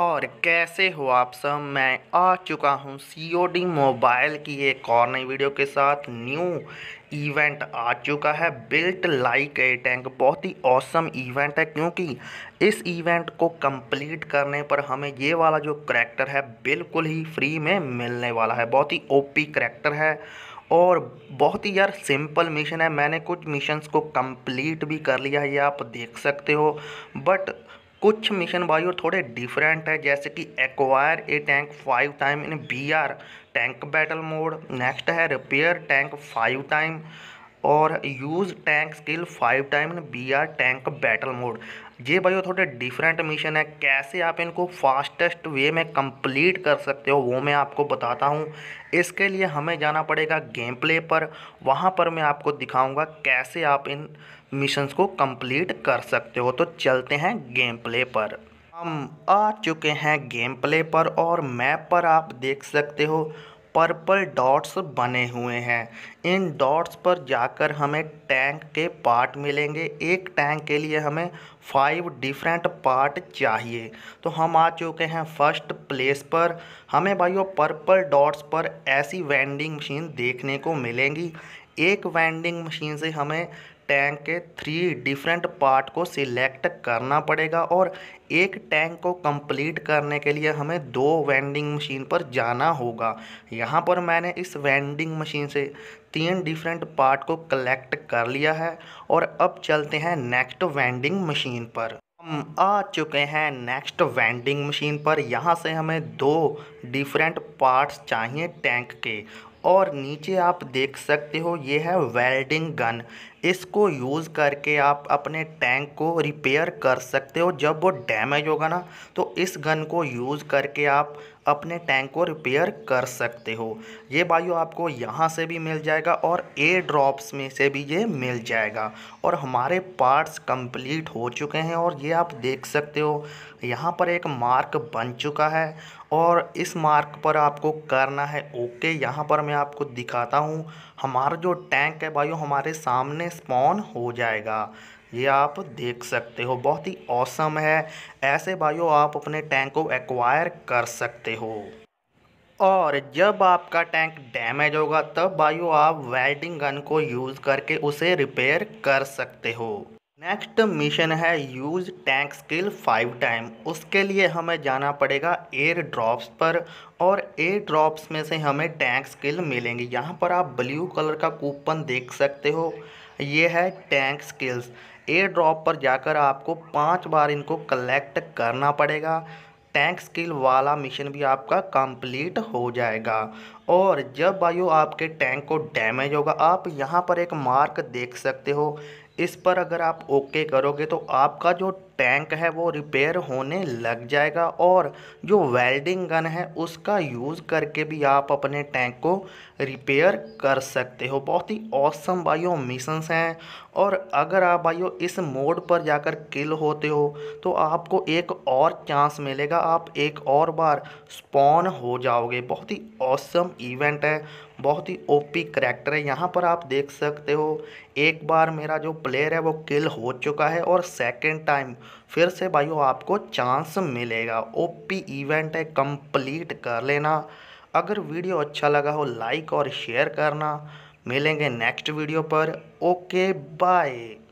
और कैसे हो आप सब मैं आ चुका हूँ सी मोबाइल की एक और नई वीडियो के साथ न्यू इवेंट आ चुका है बिल्ट लाइक ए टैंक बहुत ही औसम इवेंट है क्योंकि इस इवेंट को कंप्लीट करने पर हमें ये वाला जो करैक्टर है बिल्कुल ही फ्री में मिलने वाला है बहुत ही ओपी करैक्टर है और बहुत ही यार सिंपल मिशन है मैंने कुछ मिशंस को कंप्लीट भी कर लिया है ये आप देख सकते हो बट कुछ मिशन और थोड़े डिफरेंट है जैसे कि acquire a tank five time in B R tank battle mode next है रिपेयर टैंक फाइव टाइम और use tank skill five time in B R tank battle mode ये भाई थोड़े डिफरेंट मिशन है कैसे आप इनको फास्टेस्ट वे में कंप्लीट कर सकते हो वो मैं आपको बताता हूँ इसके लिए हमें जाना पड़ेगा गेम प्ले पर वहाँ पर मैं आपको दिखाऊंगा कैसे आप इन मिशंस को कंप्लीट कर सकते हो तो चलते हैं गेम प्ले पर हम आ चुके हैं गेम प्ले पर और मैप पर आप देख सकते हो पर्पल डॉट्स बने हुए हैं इन डॉट्स पर जाकर हमें टैंक के पार्ट मिलेंगे एक टैंक के लिए हमें फाइव डिफरेंट पार्ट चाहिए तो हम आ चुके हैं फर्स्ट प्लेस पर हमें भाइयों पर्पल डॉट्स पर ऐसी वेंडिंग मशीन देखने को मिलेंगी एक वेंडिंग मशीन से हमें टैंक के थ्री डिफरेंट पार्ट को सिलेक्ट करना पड़ेगा और एक टैंक को कंप्लीट करने के लिए हमें दो वेंडिंग मशीन पर जाना होगा यहाँ पर मैंने इस वेंडिंग मशीन से तीन डिफरेंट पार्ट को कलेक्ट कर लिया है और अब चलते हैं नेक्स्ट वेंडिंग मशीन पर हम आ चुके हैं नेक्स्ट वेंडिंग मशीन पर यहाँ से हमें दो डिफरेंट पार्ट्स चाहिए टैंक के और नीचे आप देख सकते हो ये है वेल्डिंग गन इसको यूज़ करके आप अपने टैंक को रिपेयर कर सकते हो जब वो डैमेज होगा ना तो इस गन को यूज़ करके आप अपने टैंक को रिपेयर कर सकते हो ये बायो आपको यहाँ से भी मिल जाएगा और ए ड्रॉप्स में से भी ये मिल जाएगा और हमारे पार्ट्स कंप्लीट हो चुके हैं और ये आप देख सकते हो यहाँ पर एक मार्क बन चुका है और इस मार्क पर आपको करना है ओके यहाँ पर मैं आपको दिखाता हूँ हमारा जो टैंक है बायो हमारे सामने स्पॉन हो जाएगा ये आप देख सकते हो बहुत ही औसम है ऐसे भाइयों आप अपने टैंक को एक्वायर कर सकते हो और जब आपका टैंक डैमेज होगा तब भाइयों आप वेल्डिंग गन को यूज़ करके उसे रिपेयर कर सकते हो नेक्स्ट मिशन है use tank skill five time उसके लिए हमें जाना पड़ेगा एयर ड्रॉप्स पर और एयर ड्रॉप्स में से हमें टैंक स्किल मिलेंगी यहाँ पर आप ब्लू कलर का कूपन देख सकते हो ये है टैंक स्किल्स एयर ड्रॉप पर जाकर आपको पांच बार इनको कलेक्ट करना पड़ेगा टैंक स्किल वाला मिशन भी आपका कंप्लीट हो जाएगा और जब भाइयों आपके टैंक को डैमेज होगा आप यहाँ पर एक मार्क देख सकते हो इस पर अगर आप ओके करोगे तो आपका जो टैंक है वो रिपेयर होने लग जाएगा और जो वेल्डिंग गन है उसका यूज़ करके भी आप अपने टैंक को रिपेयर कर सकते हो बहुत ही औसम भाइयों मिशंस हैं और अगर आप भाइयों इस मोड पर जाकर किल होते हो तो आपको एक और चांस मिलेगा आप एक और बार स्पॉन हो जाओगे बहुत ही औसम इवेंट है बहुत ही ओपी करैक्टर है यहाँ पर आप देख सकते हो एक बार मेरा जो प्लेयर है वो किल हो चुका है और सेकंड टाइम फिर से भाई आपको चांस मिलेगा ओपी इवेंट है कंप्लीट कर लेना अगर वीडियो अच्छा लगा हो लाइक और शेयर करना मिलेंगे नेक्स्ट वीडियो पर ओके बाय